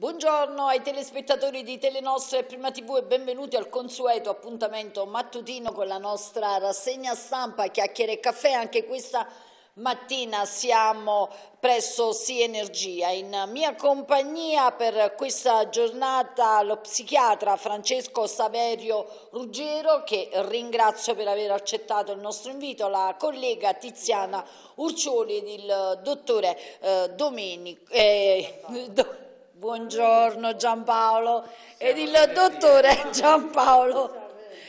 Buongiorno ai telespettatori di Telenostra e Prima TV e benvenuti al consueto appuntamento mattutino con la nostra rassegna stampa, chiacchiere e caffè. Anche questa mattina siamo presso Sì Energia. In mia compagnia per questa giornata lo psichiatra Francesco Saverio Ruggero, che ringrazio per aver accettato il nostro invito, la collega Tiziana Urcioli ed il dottore eh, Domenico. Eh, do Buongiorno Giampaolo ed il dottore Giampaolo,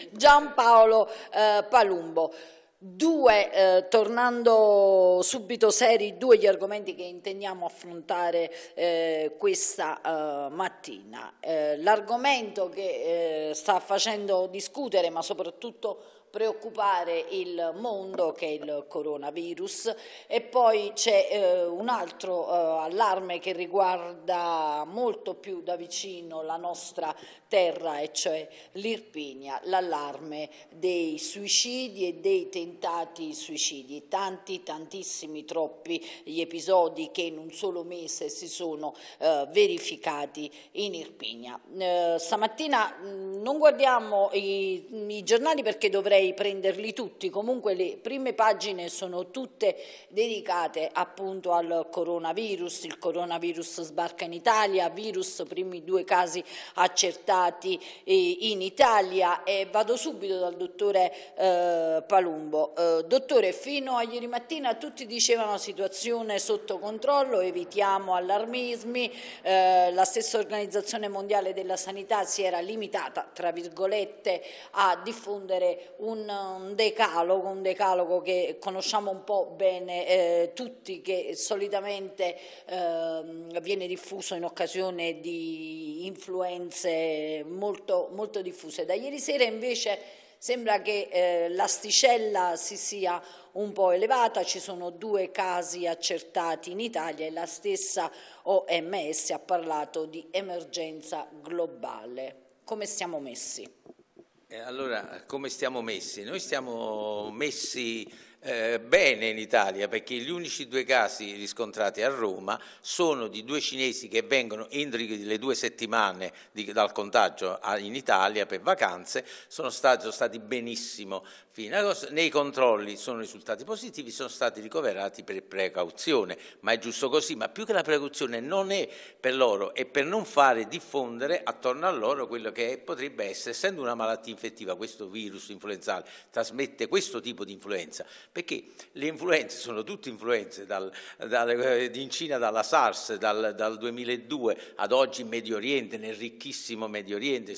Giampaolo eh, Palumbo. Due, eh, tornando subito seri, due gli argomenti che intendiamo affrontare eh, questa eh, mattina. Eh, l'argomento che eh, sta facendo discutere, ma soprattutto preoccupare il mondo che è il coronavirus e poi c'è eh, un altro eh, allarme che riguarda molto più da vicino la nostra terra, e cioè l'Irpinia, l'allarme dei suicidi e dei tentati suicidi. Tanti, tantissimi, troppi gli episodi che in un solo mese si sono eh, verificati in Irpinia. Eh, stamattina mh, mm, non guardiamo i, i giornali perché dovrei prenderli tutti, comunque le prime pagine sono tutte dedicate appunto al coronavirus, il coronavirus sbarca in Italia, virus, primi due casi accertati realizzati eh, in Italia e vado subito dal dottore eh, Palumbo. Eh, dottore, fino a ieri mattina tutti dicevano situazione sotto controllo, evitiamo allarmismi, la stessa Organizzazione Mondiale della Sanità si era limitata, tra virgolette, a diffondere un decalogo, un decalogo che conosciamo un po' bene eh, tutti, che solitamente eh, viene diffuso in occasione di influenze molto, molto, diffuse. Da ieri sera invece sembra che eh, l'asticella si sia un po' elevata, ci sono due casi accertati in Italia e la stessa OMS ha parlato di emergenza globale. Come siamo messi? Eh, allora, come stiamo messi? Noi stiamo messi eh, bene in Italia perché gli unici due casi riscontrati a Roma sono di due cinesi che vengono in le due settimane di, dal contagio a, in Italia per vacanze, sono stati, sono stati benissimo fino a nei controlli sono risultati positivi, sono stati ricoverati per precauzione, ma è giusto così, ma più che la precauzione non è per loro, è per non fare diffondere attorno a loro quello che è, potrebbe essere, essendo una malattia infettiva, questo virus influenzale trasmette questo tipo di influenza, perché le influenze sono tutte influenze, dal, dal, eh, in Cina dalla SARS dal, dal, 2002 ad oggi in Medio Oriente, nel ricchissimo Medio Oriente,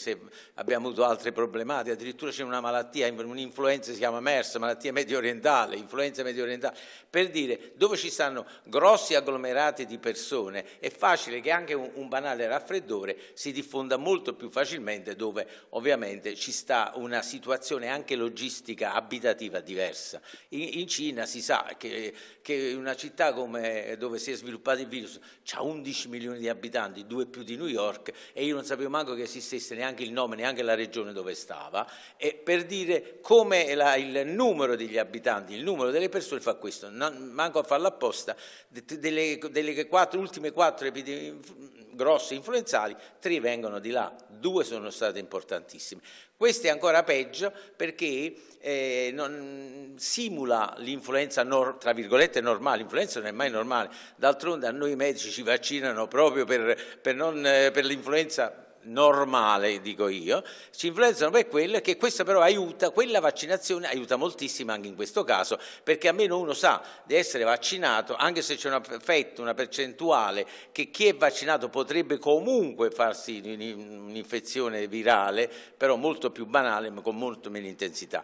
abbiamo avuto altre problematiche, addirittura c'è una malattia, un'influenza si chiama MERS, malattia medio orientale, influenza medio orientale, per dire dove ci stanno grossi agglomerati di persone è facile che anche un, un banale raffreddore si diffonda molto più facilmente dove ovviamente ci sta una situazione anche logistica abitativa diversa. In in Cina si sa che, che una città come, dove si è sviluppato il virus ha 11 milioni di abitanti, due più di New York, e io non sapevo manco che esistesse neanche il nome, neanche la regione dove stava, e per dire come la, il numero degli abitanti, il numero delle persone fa questo, non, manco a farlo apposta, delle, delle quattro, ultime quattro epidemie grosse influenzali, tre vengono di là, due sono state importantissime. Questo è ancora peggio perché eh, non, simula l'influenza, nor, tra virgolette, normale, l'influenza non è mai normale, d'altronde a noi medici ci vaccinano proprio per, per, eh, per l'influenza normale, dico io, ci influenzano per quello che questo però aiuta, quella vaccinazione aiuta moltissimo anche in questo caso, perché almeno uno sa di essere vaccinato, anche se c'è un effetto, una percentuale che chi è vaccinato potrebbe comunque farsi un'infezione virale, però molto più banale, ma con molto meno intensità.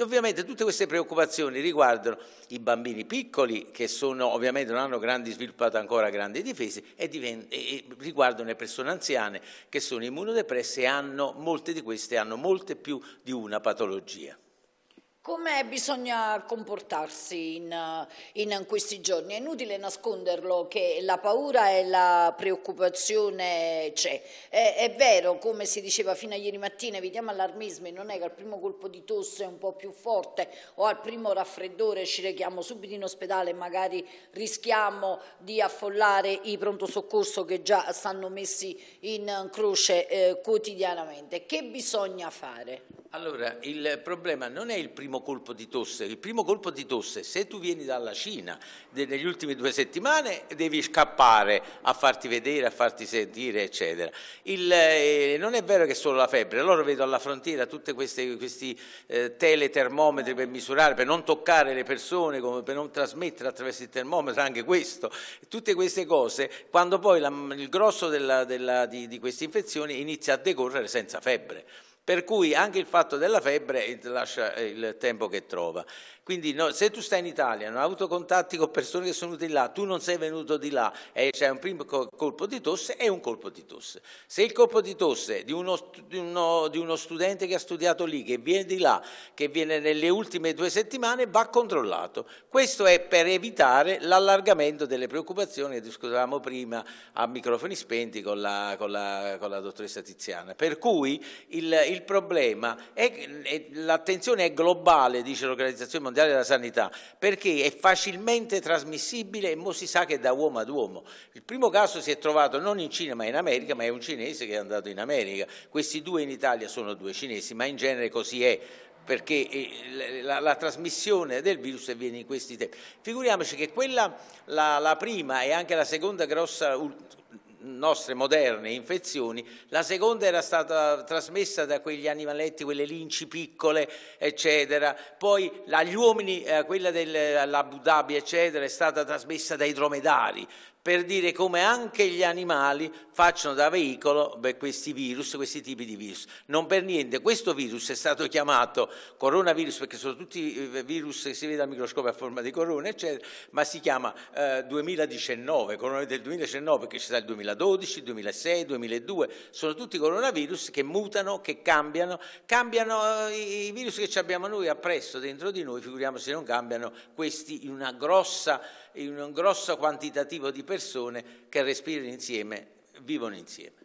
Ovviamente tutte queste preoccupazioni riguardano i bambini piccoli che sono, ovviamente non hanno grandi, sviluppato ancora grandi difese e, e, riguardano le persone anziane che sono immunodepresse e hanno, molte di queste hanno molte più di una patologia. Come bisogna comportarsi in, in, questi giorni? È inutile nasconderlo che la paura e la preoccupazione c'è. È, è, vero, come si diceva fino a ieri mattina, evitiamo allarmismi, non è che al primo colpo di tosse un po' più forte o al primo raffreddore ci rechiamo subito in ospedale e magari rischiamo di affollare i pronto soccorso che già stanno messi in croce eh, quotidianamente. Che bisogna fare? Allora, il problema non è il primo primo colpo di tosse? Il primo colpo di tosse, se tu vieni dalla Cina negli ultimi due settimane, devi scappare a farti vedere, a farti sentire, eccetera. Il, eh, non è vero che è solo la febbre, loro vedo alla frontiera tutti questi eh, teletermometri per misurare, per non toccare le persone, come, per non trasmettere attraverso il termometro, anche questo. Tutte queste cose, quando poi la, il grosso della, della, di, di queste infezioni inizia a decorrere senza febbre. Per cui anche il fatto della febbre lascia il tempo che trova. Quindi no, se tu stai in Italia, non hai avuto contatti con persone che sono venute di là, tu non sei venuto di là e c'è un primo colpo di tosse, è un colpo di tosse. Se il colpo di tosse di uno, di uno, di uno studente che ha studiato lì, che viene di là, che viene nelle ultime due settimane, va controllato. Questo è per evitare l'allargamento delle preoccupazioni che discutevamo prima a microfoni spenti con la, con la, con la dottoressa Tiziana. Per cui il, il problema è, è l'attenzione è globale, dice l'Organizzazione Mondiale Mondiale della Sanità, perché è facilmente trasmissibile e mo si sa che è da uomo ad uomo. Il primo caso si è trovato non in Cina ma in America, ma è un cinese che è andato in America. Questi due in Italia sono due cinesi, ma in genere così è perché eh, la, la, la, trasmissione del virus avviene in questi tempi. Figuriamoci che quella, la, la prima e anche la seconda grossa nostre moderne infezioni, la seconda era stata trasmessa da quegli animaletti, quelle linci piccole, eccetera, poi agli uomini eh, quella dell'Abu eh, Dhabi, eccetera, è stata trasmessa dai dromedari, per dire come anche gli animali facciano da veicolo per questi virus, questi tipi di virus. Non per niente questo virus è stato chiamato coronavirus perché sono tutti eh, virus che si vede al microscopio a forma di corona, eccetera, ma si chiama eh, 2019, coronavirus del 2019 perché ci sarà il 2012, 2006, 2002, sono tutti coronavirus che mutano, che cambiano, cambiano eh, i, i virus che abbiamo noi appresso dentro di noi, figuriamoci se non cambiano questi in una grossa in un grosso quantitativo di persone che respirano insieme, vivono insieme.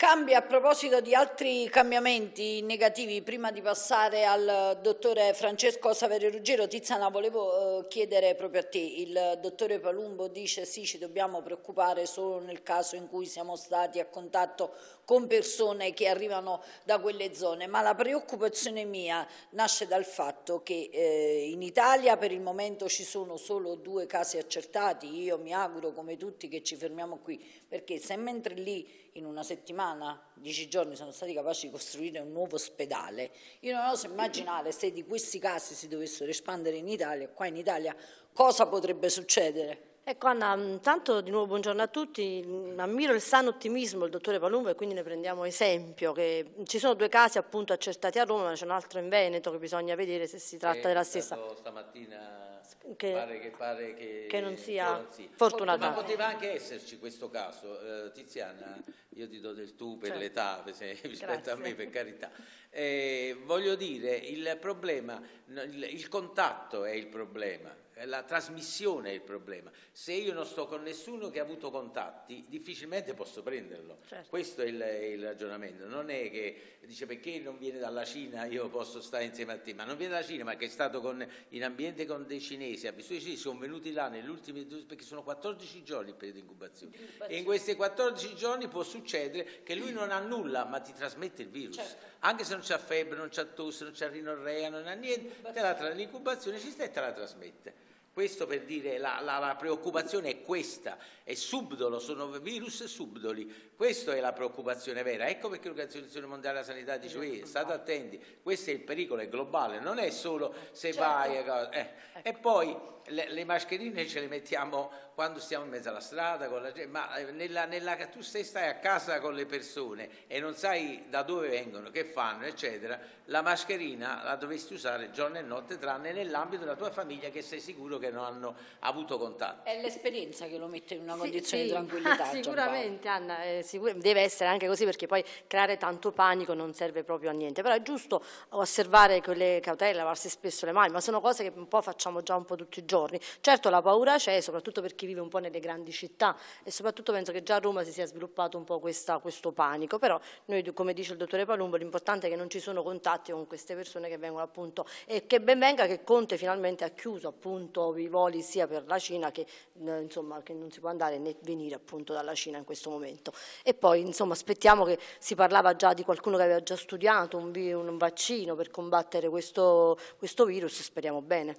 Cambia a proposito di altri cambiamenti negativi, prima di passare al dottore Francesco Saverio Ruggero, Tiziana volevo eh, chiedere proprio a te, il dottore Palumbo dice sì ci dobbiamo preoccupare solo nel caso in cui siamo stati a contatto con persone che arrivano da quelle zone, ma la preoccupazione mia nasce dal fatto che eh, in Italia per il momento ci sono solo due casi accertati, io mi auguro come tutti che ci fermiamo qui, perché se mentre lì in una settimana, dieci giorni, sono stati capaci di costruire un nuovo ospedale. Io non oso immaginare se di questi casi si dovessero espandere in Italia, qua in Italia, cosa potrebbe succedere. Ecco eh, Anna, intanto mm, di nuovo buongiorno a tutti, mm, ammiro il sano ottimismo del dottore Palumbo e quindi ne prendiamo esempio, mm, ci sono due casi appunto accertati a Roma, ma c'è un altro in Veneto che bisogna vedere se si tratta della stessa. Stamattina che, pare che, pare che, che non sia, non fortunata. Ma poteva anche esserci questo caso. Eh, Tiziana, io ti do del tu per cioè, l'età, rispetto a me, per carità. Eh, voglio dire, il problema, il, il contatto è il problema eh, la trasmissione è il problema. Se io non sto con nessuno che ha avuto contatti, difficilmente posso prenderlo. Certo. Questo è il, è il, ragionamento. Non è che dice perché non viene dalla Cina, io posso stare insieme a te, ma non viene dalla Cina, ma che è stato con, in ambiente con dei cinesi, ha visto i cinesi, sono venuti là negli ultimi perché sono 14 giorni il periodo di incubazione. E in questi 14 giorni può succedere che lui non ha nulla, ma ti trasmette il virus. Certo. Anche se non c'ha febbre, non c'ha tosse, non c'ha rinorrea, non ha niente, te la l'incubazione ci sta e te la trasmette. Questo per dire la, la, la preoccupazione è questa, è subdolo, sono virus subdoli, questa è la preoccupazione vera. Ecco perché l'Organizzazione Mondiale della Sanità dice, certo. state attenti, questo è il pericolo, è globale, non è solo se certo. vai... Eh. Ecco. E poi le, le, mascherine ce le mettiamo quando stiamo in mezzo alla strada, la, ma eh, nella, nella, tu se stai a casa con le persone e non sai da dove vengono, che fanno, eccetera, la mascherina la dovresti usare giorno e notte, tranne nell'ambito della tua famiglia che sei sicuro che non hanno avuto contatti. È l'esperienza che lo mette in una sì, condizione sì. di tranquillità. Ah, sicuramente Anna, eh, sicur deve essere anche così perché poi creare tanto panico non serve proprio a niente, però è giusto osservare quelle cautele, lavarsi spesso le mani, ma sono cose che un po' facciamo già un po' tutti i giorni. Certo la paura c'è, soprattutto per chi vive un po' nelle grandi città e soprattutto penso che già a Roma si sia sviluppato un po' questa, questo panico, però noi come dice il dottore Palumbo l'importante è che non ci sono contatti con queste persone che vengono appunto e che ben venga che Conte finalmente ha chiuso appunto nuovi voli sia per la Cina che, insomma, che non si può andare né venire appunto dalla Cina in questo momento. E poi insomma, aspettiamo che si parlava già di qualcuno che aveva già studiato un, un vaccino per combattere questo, questo virus, speriamo bene.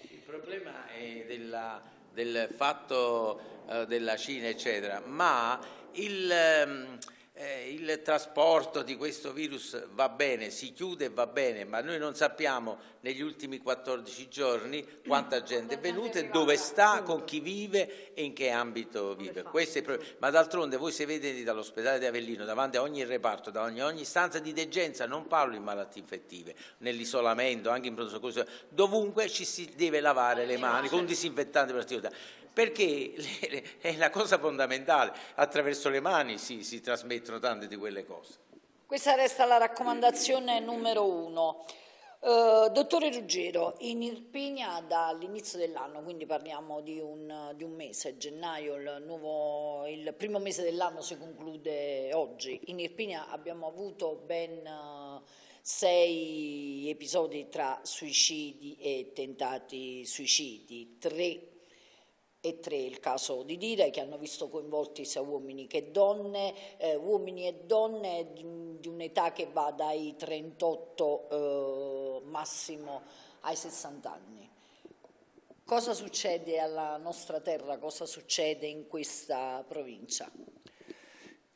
Il problema è della, del fatto eh, della Cina, eccetera, ma il... Eh, eh, il trasporto di questo virus va bene, si chiude e va bene, ma noi non sappiamo negli ultimi 14 giorni quanta gente è venuta e dove sta, con chi vive e in che ambito vive. ma d'altronde voi se vedete dall'ospedale di Avellino, davanti a ogni reparto, da ogni, ogni stanza di degenza, non parlo di malattie infettive, nell'isolamento, anche in pronto soccorso, dovunque ci si deve lavare le mani con un disinfettante particolare perché è la cosa fondamentale, attraverso le mani si, si trasmettono tante di quelle cose. Questa resta la raccomandazione numero uno. Uh, dottore Ruggero, in Irpinia dall'inizio dell'anno, quindi parliamo di un, di un mese, gennaio, il, nuovo, il primo mese dell'anno si conclude oggi. In Irpinia abbiamo avuto ben uh, sei episodi tra suicidi e tentati suicidi, tre e tre il caso di dire, che hanno visto coinvolti sia uomini che donne, eh, uomini e donne di, di un'età che va dai 38 eh, massimo ai 60 anni. Cosa succede alla nostra terra, cosa succede in questa provincia?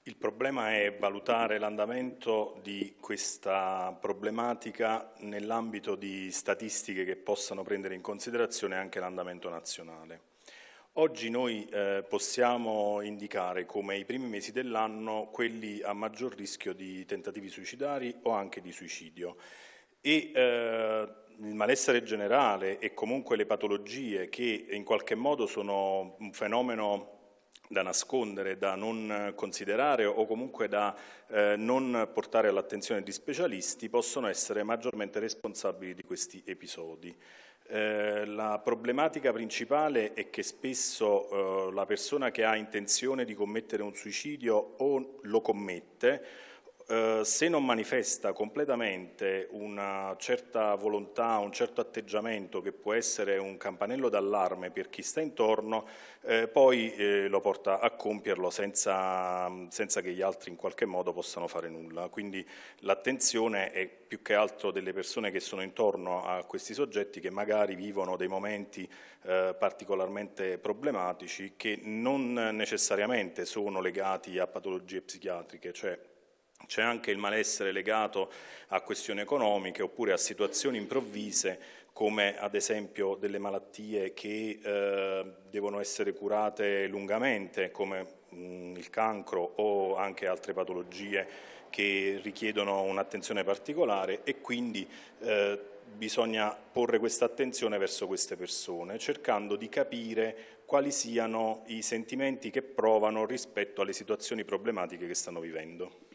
Il problema è valutare l'andamento di questa problematica nell'ambito di statistiche che possano prendere in considerazione anche l'andamento nazionale. Oggi noi eh, possiamo indicare come i primi mesi dell'anno quelli a maggior rischio di tentativi suicidari o anche di suicidio e eh, il malessere generale e comunque le patologie che in qualche modo sono un fenomeno da nascondere, da non considerare o comunque da eh, non portare all'attenzione di specialisti possono essere maggiormente responsabili di questi episodi. Eh, la problematica principale è che spesso eh, la persona che ha intenzione di commettere un suicidio o lo commette eh, se non manifesta completamente una certa volontà, un certo atteggiamento che può essere un campanello d'allarme per chi sta intorno, eh, poi eh, lo porta a compierlo senza, senza, che gli altri in qualche modo possano fare nulla. Quindi l'attenzione è più che altro delle persone che sono intorno a questi soggetti che magari vivono dei momenti eh, particolarmente problematici che non necessariamente sono legati a patologie psichiatriche, cioè c'è anche il malessere legato a questioni economiche oppure a situazioni improvvise come ad esempio delle malattie che eh, devono essere curate lungamente come mh, mm, il cancro o anche altre patologie che richiedono un'attenzione particolare e quindi eh, bisogna porre questa attenzione verso queste persone cercando di capire quali siano i sentimenti che provano rispetto alle situazioni problematiche che stanno vivendo.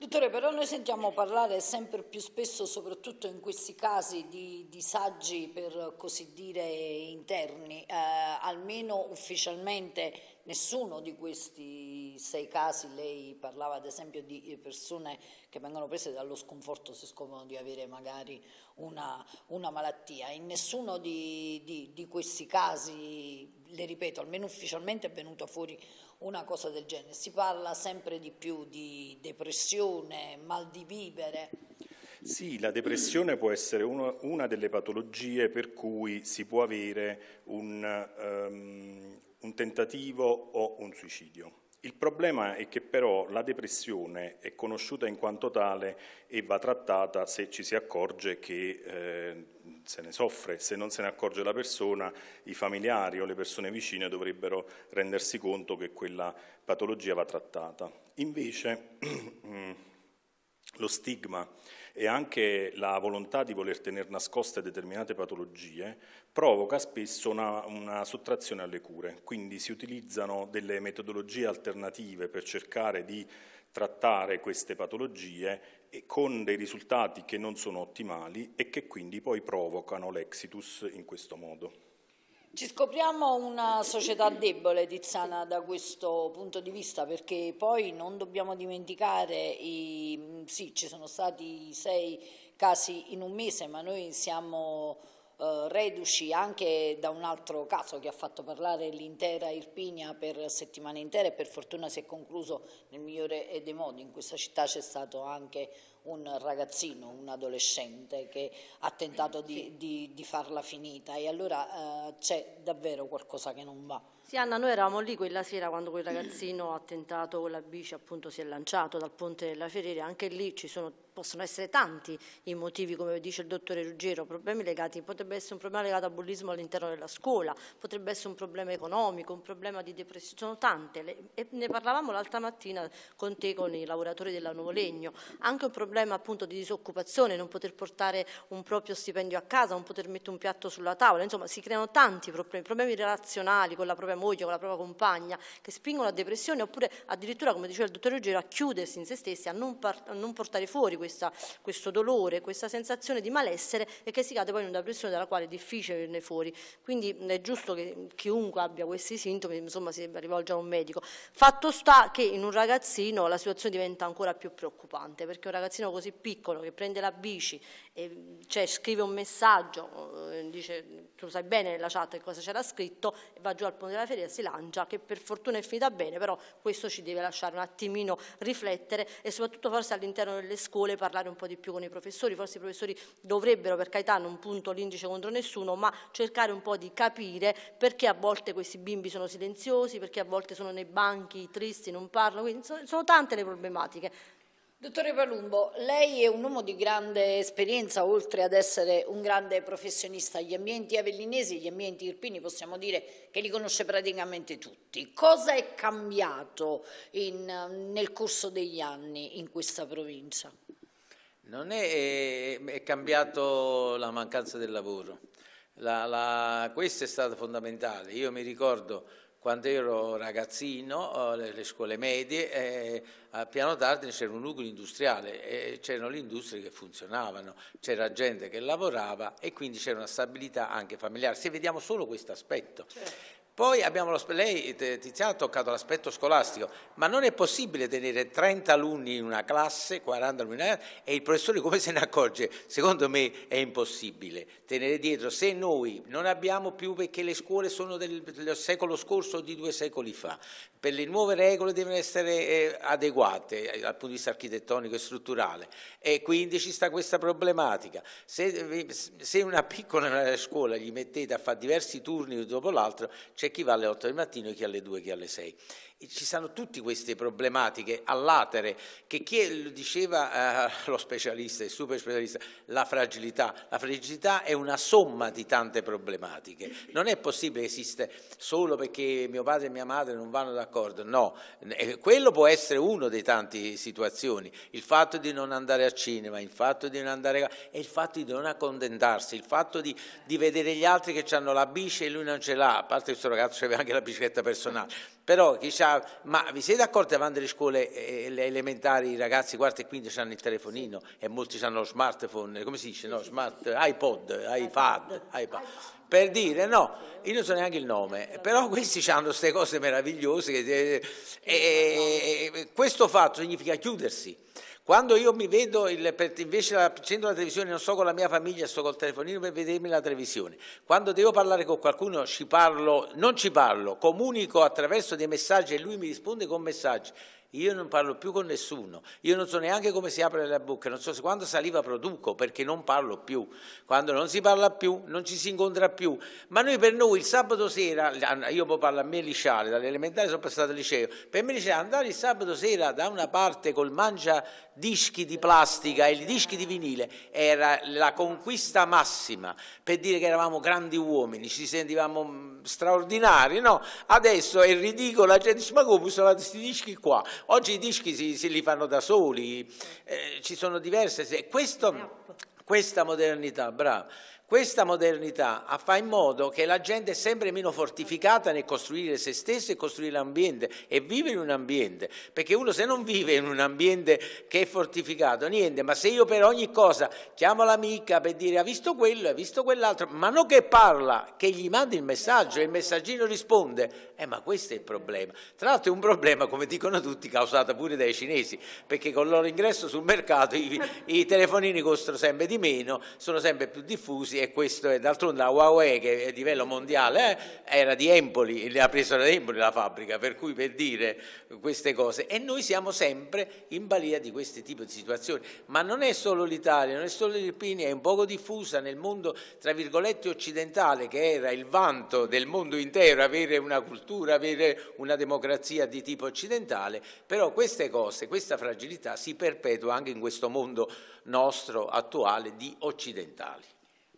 Dottore, però noi sentiamo parlare sempre più spesso, soprattutto in questi casi, di disagi per così dire interni. Eh, almeno ufficialmente nessuno di questi sei casi, lei parlava ad esempio di persone che vengono prese dallo sconforto se scoprono di avere magari una, una malattia. In nessuno di, di, di questi casi, le ripeto, almeno ufficialmente è venuto fuori una cosa del genere. Si parla sempre di più di depressione, mal di vivere. Sì, la depressione può essere uno, una delle patologie per cui si può avere un, um, un tentativo o un suicidio. Il problema è che però la depressione è conosciuta in quanto tale e va trattata se ci si accorge che eh, se ne soffre, se non se ne accorge la persona, i familiari o le persone vicine dovrebbero rendersi conto che quella patologia va trattata. Invece lo stigma e anche la volontà di voler tenere nascoste determinate patologie provoca spesso una, una sottrazione alle cure, quindi si utilizzano delle metodologie alternative per cercare di trattare queste patologie con dei risultati che non sono ottimali e che quindi poi provocano l'exitus in questo modo. Ci scopriamo una società debole, Tiziana, da questo punto di vista, perché poi non dobbiamo dimenticare, i, sì, ci sono stati sei casi in un mese, ma noi siamo eh, reduci anche da un altro caso che ha fatto parlare l'intera Irpinia per settimane intere e per fortuna si è concluso nel migliore dei modi. In questa città c'è stato anche un ragazzino, un adolescente che ha tentato di, di, di farla finita e allora eh, c'è davvero qualcosa che non va. Sì, Anna, noi eravamo lì quella sera quando quel ragazzino ha tentato con la bici, appunto si è lanciato dal ponte della Ferreria, anche lì ci sono, possono essere tanti i motivi, come dice il dottore Ruggero, problemi legati, potrebbe essere un problema legato a bullismo all'interno della scuola, potrebbe essere un problema economico, un problema di depressione, sono tante, le, ne parlavamo l'altra mattina con te, con i lavoratori della Nuovo Legno, anche un problema appunto di disoccupazione, non poter portare un proprio stipendio a casa, non poter mettere un piatto sulla tavola, insomma si creano tanti problemi, problemi relazionali con la propria moglie, con la propria compagna, che spingono a depressione oppure addirittura, come diceva il dottor Ruggero, a chiudersi in se stessi, a non, a non portare fuori questa, questo dolore, questa sensazione di malessere e che si cade poi in una depressione dalla quale è difficile venirne fuori. Quindi è giusto che chiunque abbia questi sintomi insomma, si rivolga a un medico. Fatto sta che in un ragazzino la situazione diventa ancora più preoccupante perché un ragazzino così piccolo che prende la bici e cioè, scrive un messaggio, eh, dice tu sai bene nella chat che cosa c'era scritto e va giù al ponte della Ferreira si lancia, che per fortuna è finita bene, però questo ci deve lasciare un attimino riflettere e soprattutto forse all'interno delle scuole parlare un po' di più con i professori, forse i professori dovrebbero per carità non punto l'indice contro nessuno, ma cercare un po' di capire perché a volte questi bimbi sono silenziosi, perché a volte sono nei banchi tristi, non parlano, quindi sono, sono tante le problematiche. Dottore Palumbo, lei è un uomo di grande esperienza, oltre ad essere un grande professionista. Gli ambienti avellinesi, gli ambienti irpini, possiamo dire che li conosce praticamente tutti. Cosa è cambiato in, nel corso degli anni in questa provincia? Non è, è cambiato la mancanza del lavoro. La, la, questo è stato fondamentale. Io mi ricordo quando ero ragazzino, alle scuole medie, eh, a Piano d'Ardine c'era un nucleo industriale e c'erano le industrie che funzionavano, c'era gente che lavorava e quindi c'era una stabilità anche familiare. Se vediamo solo questo aspetto, certo. Poi abbiamo lo, lei eh, Tiziana, ha toccato l'aspetto scolastico, ma non è possibile tenere 30 alunni in una classe, 40 alunni in una classe, e il professore come se ne accorge? Secondo me è impossibile tenere dietro. Se noi non abbiamo più, perché le scuole sono del, del secolo scorso o di due secoli fa, per le nuove regole devono essere eh, adeguate eh, dal punto di vista architettonico e strutturale e quindi ci sta questa problematica. Se, se una piccola scuola gli mettete a fare diversi turni dopo l'altro, c'è chi va alle 8 del mattino e chi alle 2 e chi alle 6 ci sono tutte queste problematiche all'atere che chi diceva eh, lo specialista, il super specialista, la fragilità, la fragilità è una somma di tante problematiche, non è possibile che esista solo perché mio padre e mia madre non vanno d'accordo, no, eh, quello può essere uno dei tanti situazioni, il fatto di non andare a cinema, il fatto di non andare a... e il fatto di non accontentarsi, il fatto di, di vedere gli altri che hanno la bici e lui non ce l'ha, a parte che questo ragazzo aveva anche la bicicletta personale, però diciamo, ma vi siete accorti davanti alle scuole eh, eh, le elementari, i ragazzi quarti e quinti hanno il telefonino e molti hanno lo smartphone, come si dice, no? Smart, iPod, iPad, iPad. Per dire, no, io non so neanche il nome, però questi hanno queste cose meravigliose. Che, eh eh, eh, eh, questo fatto significa chiudersi. Quando io mi vedo il, invece accendo la televisione, non sto con la mia famiglia, sto col telefonino per vedermi la televisione. Quando devo parlare con qualcuno ci parlo, non ci parlo, comunico attraverso dei messaggi e lui mi risponde con messaggi. Io non parlo più con nessuno, io non so neanche come si apre la bocca, non so se quando saliva produco perché non parlo più, quando non si parla più non ci si incontra più, ma noi per noi il sabato sera, io poi parlo a me liceale, dall'elementare sono passato al liceo, per me liceale andare il sabato sera da una parte col mangia dischi di plastica e i dischi di vinile era la conquista massima per dire che eravamo grandi uomini, ci sentivamo straordinari, no? Adesso è ridicolo, la gente dice ma come sono questi dischi qua? Oggi i dischi si, si li fanno da soli, eh, ci sono diverse... Questo, questa modernità, bravo. Questa modernità fa in modo che la gente è sempre meno fortificata nel costruire se stessa e costruire l'ambiente e vive in un ambiente, perché uno se non vive in un ambiente che è fortificato, niente, ma se io per ogni cosa chiamo l'amica per dire ha visto quello, ha visto quell'altro, ma non che parla, che gli mandi il messaggio e il messaggino risponde, eh ma questo è il problema. Tra l'altro è un problema, come dicono tutti, causato pure dai cinesi, perché con il loro ingresso sul mercato i, i telefonini costano sempre di meno, sono sempre più diffusi e questo è d'altronde la Huawei che è a livello mondiale eh, era di Empoli, ha preso da Empoli la fabbrica, per cui per dire queste cose e noi siamo sempre in balia di questo tipo di situazioni, ma non è solo l'Italia, non è solo l'Irpinia, è un poco diffusa nel mondo tra virgolette occidentale che era il vanto del mondo intero avere una cultura, avere una democrazia di tipo occidentale, però queste cose, questa fragilità si perpetua anche in questo mondo nostro attuale di occidentali.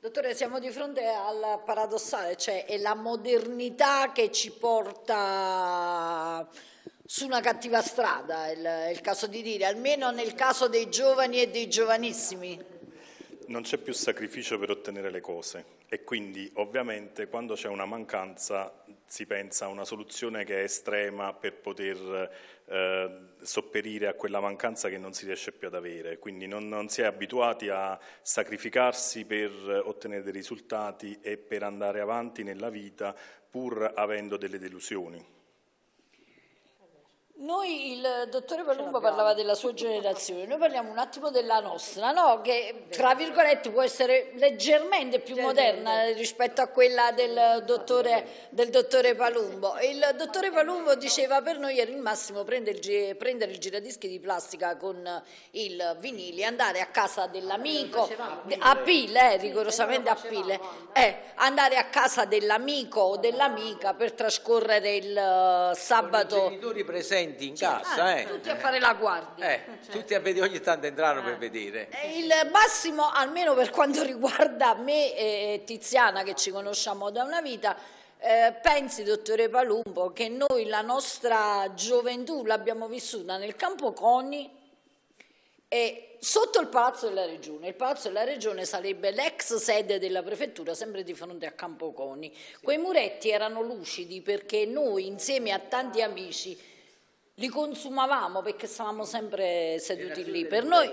Dottore, siamo di fronte al paradossale, cioè è la modernità che ci porta su una cattiva strada, è il caso di dire, almeno nel caso dei giovani e dei giovanissimi. Non c'è più sacrificio per ottenere le cose e quindi ovviamente quando c'è una mancanza si pensa a una soluzione che è estrema per poter eh, sopperire a quella mancanza che non si riesce più ad avere, quindi non, non, si è abituati a sacrificarsi per ottenere dei risultati e per andare avanti nella vita pur avendo delle delusioni. Noi, il dottore Palumbo parlava della sua generazione, noi parliamo un attimo della nostra, no? che tra virgolette può essere leggermente più moderna rispetto a quella del dottore, del dottore Palumbo. Il dottore Palumbo diceva per noi era il massimo prendere il, prendere il giradischi di plastica con il vinile, andare a casa dell'amico, ah, eh, a pile, eh, rigorosamente a pile, eh, andare a casa dell'amico o dell'amica per trascorrere il eh, sabato. I genitori presenti clienti in cassa. Certo. Ah, eh. Tutti a fare la guardia. Eh, certo. Tutti a vedere, ogni tanto entrano per ah. vedere. Il massimo, almeno per quanto riguarda me e Tiziana, che ci conosciamo da una vita, eh, pensi, dottore Palumbo, che noi la nostra gioventù l'abbiamo vissuta nel campo Coni e sotto il Palazzo della Regione. Il Palazzo della Regione sarebbe l'ex sede della prefettura, sempre di fronte a Campo Coni. Quei muretti erano lucidi perché noi, insieme a tanti amici, li consumavamo perché stavamo sempre seduti lì. Per noi,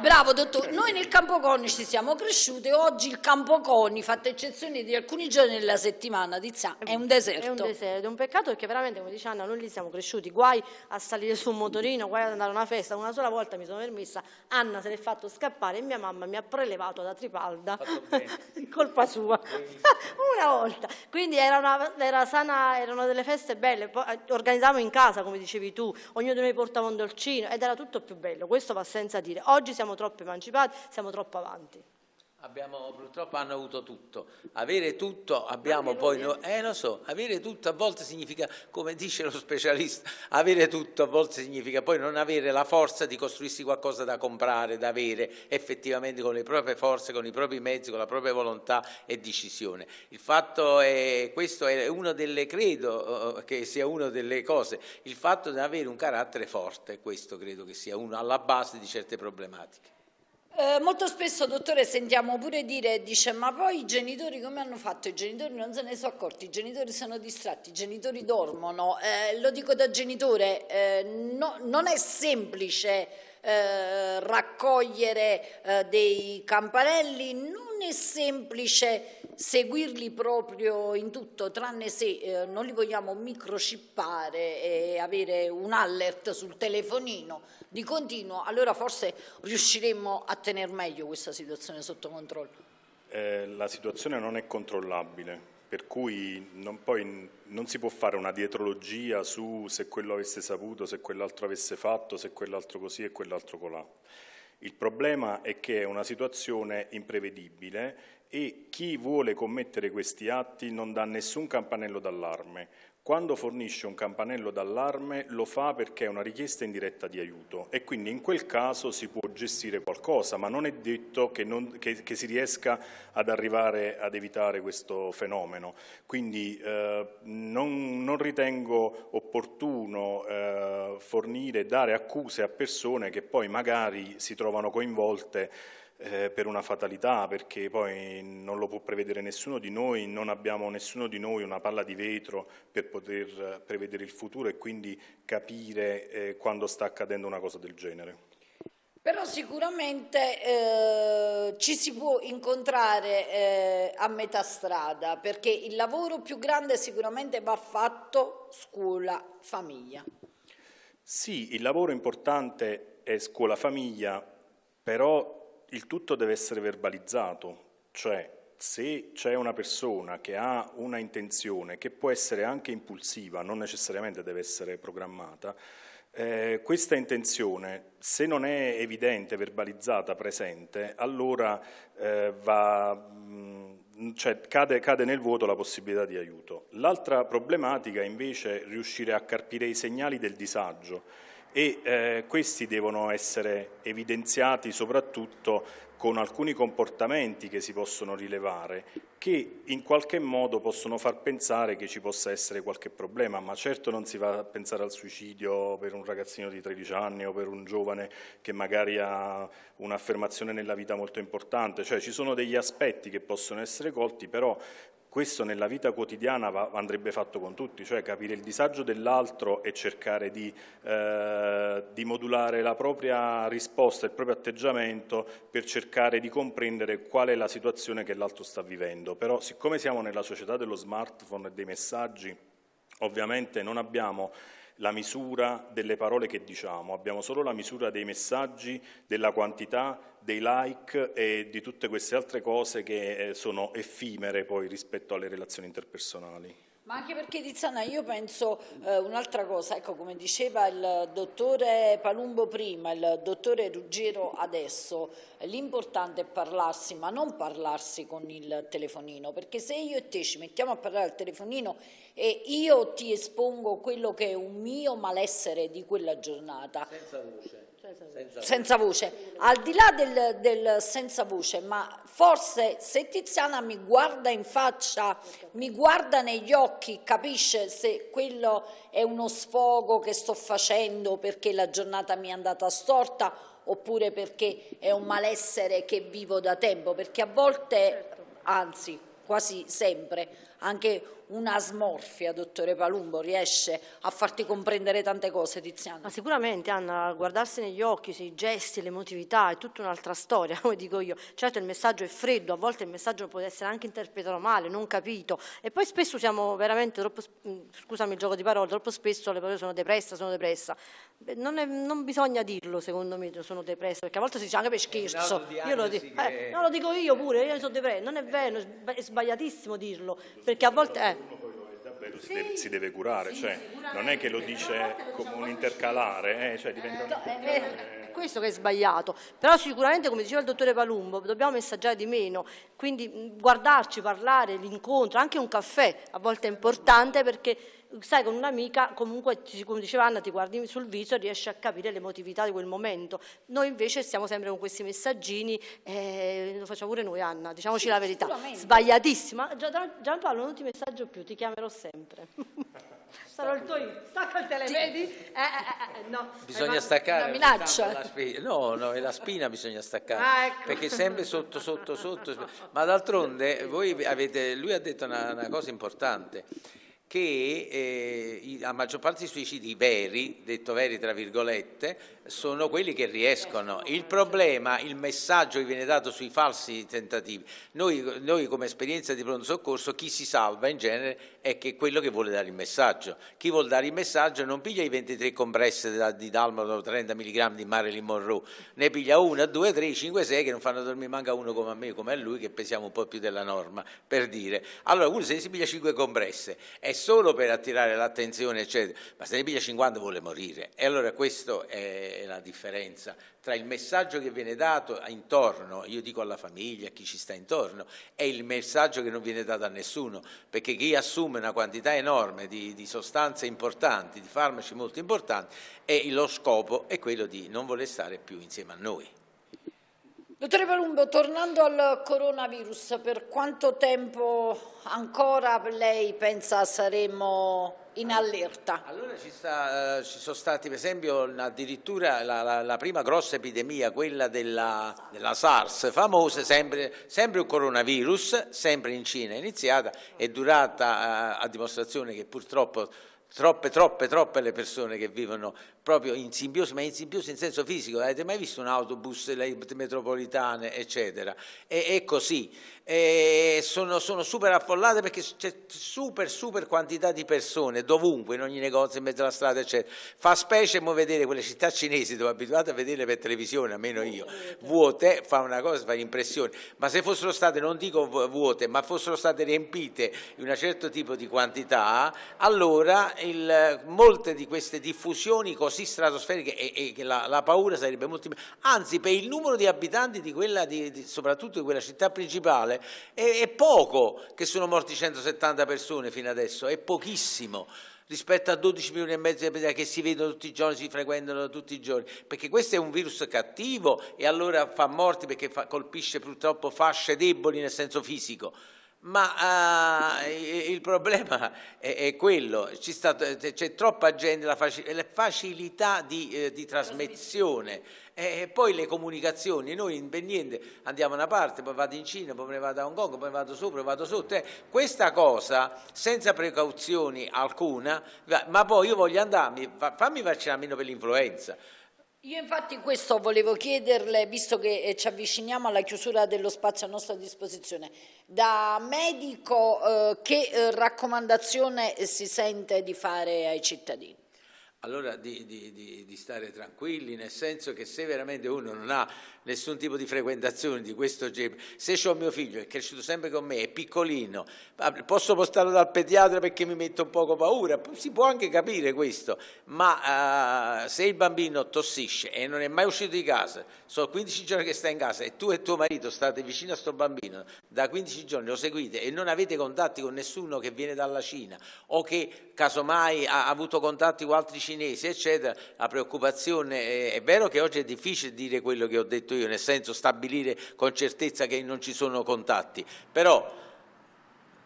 bravo dottore, noi nel campo Coni ci siamo cresciuti e oggi il campo Coni, fatta eccezione di alcuni giorni della settimana di Zan, è un deserto. È un deserto, è un peccato perché veramente come dice Anna noi lì siamo cresciuti, guai a salire su un motorino, guai ad andare a una festa, una sola volta mi sono permessa, Anna se l'è fatto scappare e mia mamma mi ha prelevato da Tripalda, colpa sua, una volta, quindi era, una, era sana, erano delle feste belle, eh, organizzavamo in casa, come dicevi tu, ognuno di noi portava un dolcino ed era tutto più bello, questo va senza dire. Oggi siamo troppo emancipati, siamo troppo avanti abbiamo, purtroppo hanno avuto tutto. Avere tutto abbiamo poi... No, eh lo so, avere tutto a volte significa, come dice lo specialista, avere tutto a volte significa poi non avere la forza di costruirsi qualcosa da comprare, da avere effettivamente con le proprie forze, con i propri mezzi, con la propria volontà e decisione. Il fatto è, questo è uno delle, credo eh, eh, che sia una delle cose, il fatto di avere un carattere forte, questo credo che sia uno alla base di certe problematiche. Eh, molto spesso, dottore, sentiamo pure dire, dice, ma poi i genitori come hanno fatto? I genitori non se ne sono accorti, i genitori sono distratti, i genitori dormono. Eh, lo dico da genitore, eh, no, non è semplice eh, raccogliere eh, dei campanelli, non è semplice seguirli proprio in tutto, tranne se eh, non li vogliamo microchippare e avere un alert sul telefonino di continuo, allora forse riusciremmo a tenere meglio questa situazione sotto controllo. Eh, la situazione non è controllabile, per cui non, poi, non, si può fare una dietrologia su se quello avesse saputo, se quell'altro avesse fatto, se quell'altro così e quell'altro colà. Il problema è che è una situazione imprevedibile e chi vuole commettere questi atti non dà nessun campanello d'allarme. Quando fornisce un campanello d'allarme lo fa perché è una richiesta indiretta di aiuto e quindi in quel caso si può gestire qualcosa, ma non è detto che, non, che, che si riesca ad arrivare ad evitare questo fenomeno. Quindi eh, non, non, ritengo opportuno eh, fornire, dare accuse a persone che poi magari si trovano coinvolte eh, per una fatalità, perché poi non lo può prevedere nessuno di noi, non abbiamo nessuno di noi una palla di vetro per poter eh, prevedere il futuro e quindi capire eh, quando sta accadendo una cosa del genere. Però sicuramente eh, ci si può incontrare eh, a metà strada, perché il lavoro più grande sicuramente va fatto scuola-famiglia. Sì, il lavoro importante è scuola-famiglia, però il tutto deve essere verbalizzato, cioè se c'è una persona che ha una intenzione che può essere anche impulsiva, non necessariamente deve essere programmata, eh, questa intenzione, se non è evidente, verbalizzata, presente, allora eh, va, mh, mm, cioè, cade, cade, nel vuoto la possibilità di aiuto. L'altra problematica invece è riuscire a carpire i segnali del disagio e eh, questi devono essere evidenziati soprattutto con alcuni comportamenti che si possono rilevare che in qualche modo possono far pensare che ci possa essere qualche problema, ma certo non si va a pensare al suicidio per un ragazzino di 13 anni o per un giovane che magari ha un'affermazione nella vita molto importante, cioè ci sono degli aspetti che possono essere colti, però questo nella vita quotidiana va, andrebbe fatto con tutti, cioè capire il disagio dell'altro e cercare di, eh, di, modulare la propria risposta, il proprio atteggiamento per cercare di comprendere qual è la situazione che l'altro sta vivendo. Però siccome siamo nella società dello smartphone e dei messaggi, ovviamente non abbiamo la misura delle parole che diciamo, abbiamo solo la misura dei messaggi, della quantità, dei like e di tutte queste altre cose che eh, sono effimere poi rispetto alle relazioni interpersonali. Ma anche perché Tiziana io penso eh, un'altra cosa, ecco come diceva il dottore Palumbo prima, il dottore Ruggero adesso, l'importante è parlarsi ma non parlarsi con il telefonino perché se io e te ci mettiamo a parlare al telefonino e io ti espongo quello che è un mio malessere di quella giornata. Senza luce senza, senza voce. Al di là del, del, senza voce, ma forse se Tiziana mi guarda in faccia, mi guarda negli occhi, capisce se quello è uno sfogo che sto facendo perché la giornata mi è andata storta oppure perché è un malessere che vivo da tempo, perché a volte, certo. anzi quasi sempre, anche una smorfia, dottore Palumbo, riesce a farti comprendere tante cose, Tiziana? Ma sicuramente, Anna, guardarsi negli occhi, i gesti, l'emotività, è tutta un'altra storia, come dico io. Certo, il messaggio è freddo, a volte il messaggio può essere anche interpretato male, non capito. E poi spesso siamo veramente troppo, mm, scusami il gioco di parole, troppo spesso le parole sono depressa, sono depressa. Non, è, non bisogna dirlo, secondo me, sono depressa, perché a volte si dice anche per scherzo. Io lo, dico, eh, no, lo dico io pure, io sono depressa. Non è vero, è sbagliatissimo dirlo, perché a volte... Eh. Si deve, si, deve, curare, cioè, non è che lo dice come un intercalare, eh, cioè diventa eh, un intercalare questo che è sbagliato, però sicuramente come diceva il dottore Palumbo dobbiamo messaggiare di meno, quindi mm, guardarci, parlare, l'incontro, anche un caffè a volte è importante perché sai con un'amica comunque come diceva Anna ti guardi sul viso e riesci a capire l'emotività di quel momento, noi invece stiamo sempre con questi messaggini, eh, lo facciamo pure noi Anna, diciamoci sì, la verità, sbagliatissima, Gian Paolo non ti messaggio più, ti chiamerò sempre. Sarò il tuo io. Stacca il telefono, vedi? Eh eh, eh, eh, eh, no. Bisogna staccare. Una minaccia. No, no, è la spina bisogna staccare. Ah, ecco. Perché sempre sotto, sotto, sotto. Ma d'altronde, voi avete, lui ha detto una, una cosa importante che eh, la maggior parte dei suicidi veri, detto veri tra virgolette, sono quelli che riescono. Il problema, il messaggio che viene dato sui falsi tentativi. Noi, noi, come esperienza di pronto soccorso chi si salva in genere è che quello che vuole dare il messaggio. Chi vuole dare il messaggio non piglia i 23 compresse di Dalmano 30 mg di Marilyn Monroe, ne piglia una, due, tre, cinque, sei che non fanno dormire manca uno come a me, come a lui che pesiamo un po' più della norma, per dire. Allora uno se ne si piglia cinque compresse è solo per attirare l'attenzione eccetera, ma se ne piglia 50 vuole morire. E allora questo è è la differenza tra il messaggio che viene dato intorno, io dico alla famiglia, a chi ci sta intorno, e il messaggio che non viene dato a nessuno, perché chi assume una quantità enorme di, di sostanze importanti, di farmaci molto importanti, e lo scopo è quello di non voler stare più insieme a noi. Dottore Palumbo, tornando al coronavirus, per quanto tempo ancora lei pensa saremo in allerta. Allora ci, sta, eh, ci, sono stati per esempio addirittura la, la, la prima grossa epidemia, quella della, della SARS, famosa sempre, sempre, un coronavirus, sempre in Cina iniziata è durata eh, a dimostrazione che purtroppo troppe, troppe, troppe le persone che vivono proprio in simbiosi, ma in simbiosi in senso fisico. Avete mai visto un autobus, le metropolitane, eccetera? E, è così eh, sono, sono, super affollate perché c'è super super quantità di persone dovunque, in ogni negozio, in mezzo alla strada eccetera. Fa specie vedere quelle città cinesi dove abituate a vederle per televisione, almeno io, vuote, fa una cosa, fa l'impressione, ma se fossero state, non dico vuote, ma fossero state riempite in un certo tipo di quantità, allora il, molte di queste diffusioni così stratosferiche e, e la, la, paura sarebbe molto... Anzi, per il numero di abitanti di quella, di, di, soprattutto di quella città principale, male, è, è poco che sono morti 170 persone fino adesso, è pochissimo rispetto a 12 milioni e mezzo di persone che si vedono tutti i giorni, si frequentano tutti i giorni, perché questo è un virus cattivo e allora fa morti perché fa, colpisce purtroppo fasce deboli nel senso fisico. Ma uh, il problema è, è quello, c'è troppa gente, la facilità di, eh, di trasmissione. E eh, eh, poi le comunicazioni, noi niente andiamo da una parte, poi vado in Cina, poi me ne vado a Hong Kong, poi vado sopra, vado sotto. Eh, questa cosa, senza precauzioni alcuna, ma poi io voglio andarmi, fammi vaccinare meno per l'influenza. Io infatti questo volevo chiederle, visto che eh, ci avviciniamo alla chiusura dello spazio a nostra disposizione, da medico eh, che raccomandazione si sente di fare ai cittadini? allora di, di, di, di, stare tranquilli, nel senso che se veramente uno non ha nessun tipo di frequentazione di questo genere, se ho mio figlio, che è cresciuto sempre con me, è piccolino, ah, posso portarlo dal pediatra perché mi metto un poco paura, si può anche capire questo, ma eh, se il bambino tossisce e non è mai uscito di casa, sono 15 giorni che sta in casa e tu e tuo marito state vicino a sto bambino, da 15 giorni lo seguite e non avete contatti con nessuno che viene dalla Cina o che casomai ha avuto contatti con altri cinesi, cinesi, eccetera, la preoccupazione è, è, vero che oggi è difficile dire quello che ho detto io, nel senso stabilire con certezza che non ci sono contatti, però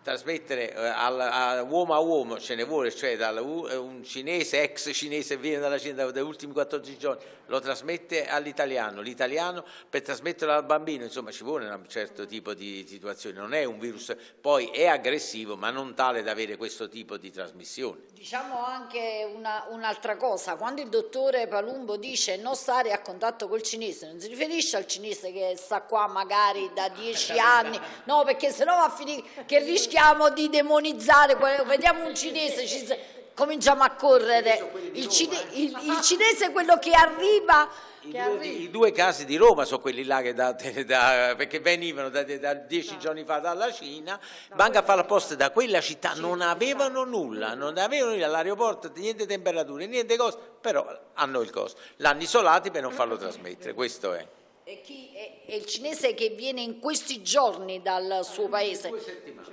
trasmettere eh, al, a uomo a uomo ce ne vuole, cioè dal, eh, un cinese, ex cinese viene dalla Cina dagli ultimi 14 giorni, lo trasmette all'italiano, l'italiano per trasmetterlo al bambino, insomma ci vuole un certo tipo di situazione, non è un virus, poi è aggressivo ma non tale da avere questo tipo di trasmissione. Diciamo anche un'altra un cosa, quando il dottore Palumbo dice non stare a contatto col cinese, non si riferisce al cinese che sta qua magari da 10 anni, no perché sennò va a finire che rischia smettiamo di demonizzare, vediamo un cinese, ci, cominciamo a correre. Il, cine, il, eh. il, cinese è quello che arriva. I, due, I due, casi di Roma sono quelli là che da, da, perché venivano da, da dieci no. giorni fa dalla Cina, Banca fa la posta da quella città, Cina, non avevano esatto. nulla, non avevano nulla all'aeroporto, niente temperature, niente cose, però hanno il costo. L'hanno isolati per non farlo trasmettere, questo è è, il cinese che viene in questi giorni dal suo paese?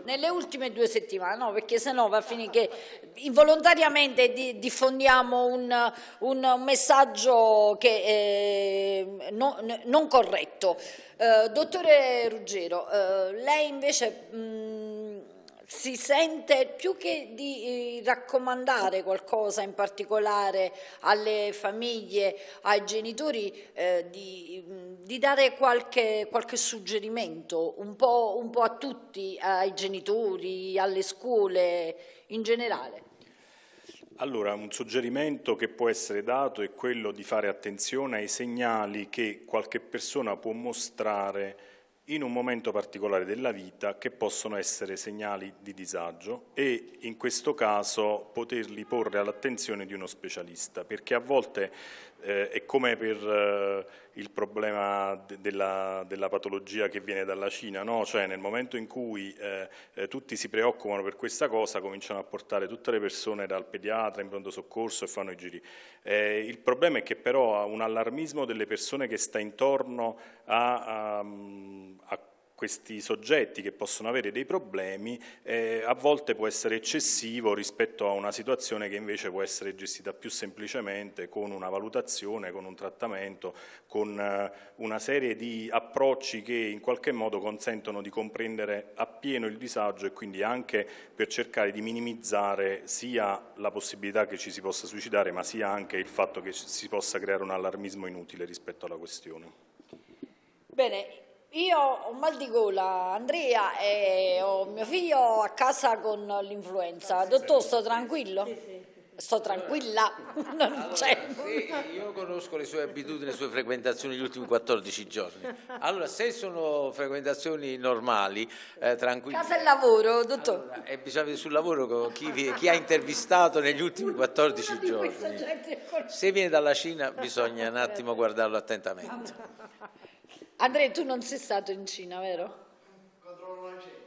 Nelle ultime due settimane, no, perché sennò va a finire che involontariamente diffondiamo un, un messaggio che eh, non, non corretto. Eh, dottore Ruggero, eh, lei invece... Mh, mm, si sente più che di eh, raccomandare qualcosa in particolare alle famiglie, ai genitori, eh, di, mm, di, dare qualche, qualche suggerimento un po', un po' a tutti, ai genitori, alle scuole in generale? Allora, un suggerimento che può essere dato è quello di fare attenzione ai segnali che qualche persona può mostrare in un momento particolare della vita che possono essere segnali di disagio e in questo caso poterli porre all'attenzione di uno specialista, perché a volte eh, e come per eh, il problema de della, della, patologia che viene dalla Cina, no? cioè nel momento in cui eh, eh tutti si preoccupano per questa cosa cominciano a portare tutte le persone dal pediatra in pronto soccorso e fanno i giri. Eh, il problema è che però un allarmismo delle persone che sta intorno a, a, a questi soggetti che possono avere dei problemi eh, a volte può essere eccessivo rispetto a una situazione che invece può essere gestita più semplicemente con una valutazione, con un trattamento, con eh, una serie di approcci che in qualche modo consentono di comprendere appieno il disagio e quindi anche per cercare di minimizzare sia la possibilità che ci si possa suicidare ma sia anche il fatto che si possa creare un allarmismo inutile rispetto alla questione. Bene, io ho mal di gola, Andrea, e ho mio figlio a casa con l'influenza. Dottor, sto tranquillo? Sto tranquilla, non c'è. Allora, io conosco le sue abitudini, le sue frequentazioni negli ultimi 14 giorni. Allora, se sono frequentazioni normali, eh, tranquille. Casa e lavoro, dottor. Allora, e bisogna vedere sul lavoro chi, chi, ha intervistato negli ultimi 14 giorni. Se viene dalla Cina, bisogna un attimo guardarlo attentamente. Andrea, tu non sei stato in Cina, vero? Controllo la Cina.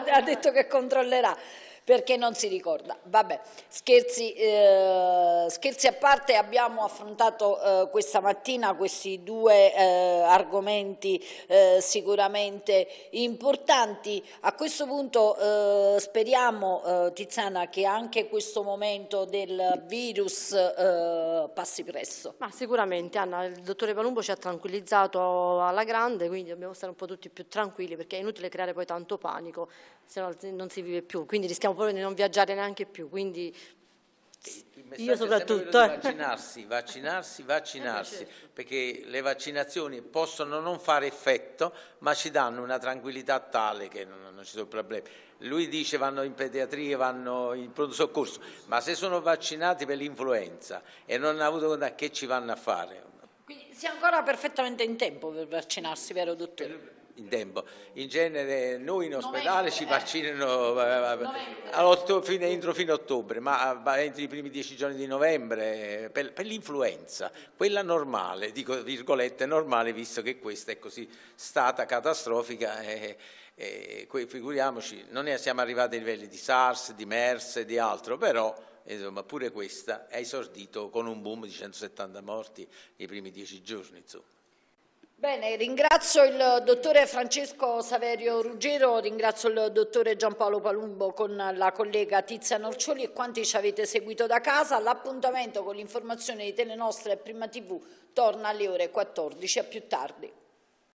Ah, ha detto che controllerà perché non si ricorda. Vabbè, scherzi, eh, scherzi a parte, abbiamo affrontato eh, questa mattina questi due eh, argomenti eh, sicuramente importanti. A questo punto eh, speriamo, eh, Tiziana, che anche questo momento del virus passi presto. Ma sicuramente, Anna, il dottore Palumbo ci ha tranquillizzato alla grande, quindi dobbiamo stare un po' tutti più tranquilli perché è inutile creare poi tanto panico, se no non si vive più. Quindi rischiamo diciamo di non viaggiare neanche più, quindi io soprattutto. È di eh. Vaccinarsi, vaccinarsi, vaccinarsi, eh, certo. perché le vaccinazioni possono non fare effetto, ma ci danno una tranquillità tale che non, non ci sono problemi. Lui dice vanno in pediatria, vanno in pronto soccorso, ma se sono vaccinati per l'influenza e non hanno avuto contatto, che ci vanno a fare? Quindi si è ancora perfettamente in tempo per vaccinarsi, vero dottore? in tempo. In genere noi in ospedale ci eh. vaccinano eh, eh, fine, entro fine ottobre, ma entro i primi dieci giorni di novembre per, per l'influenza, quella normale, dico virgolette normale, visto che questa è così stata catastrofica. Eh, eh, figuriamoci, non è, siamo arrivati ai livelli di SARS, di MERS e di altro, però insomma, pure questa è esordito con un boom di 170 morti nei primi dieci giorni. Insomma. Bene, ringrazio il dottore Francesco Saverio Ruggero, ringrazio il dottore Giampaolo Palumbo con la collega Tizia Norcioli e quanti ci avete seguito da casa. L'appuntamento con l'informazione di Telenostra e Prima TV torna alle ore 14, a più tardi.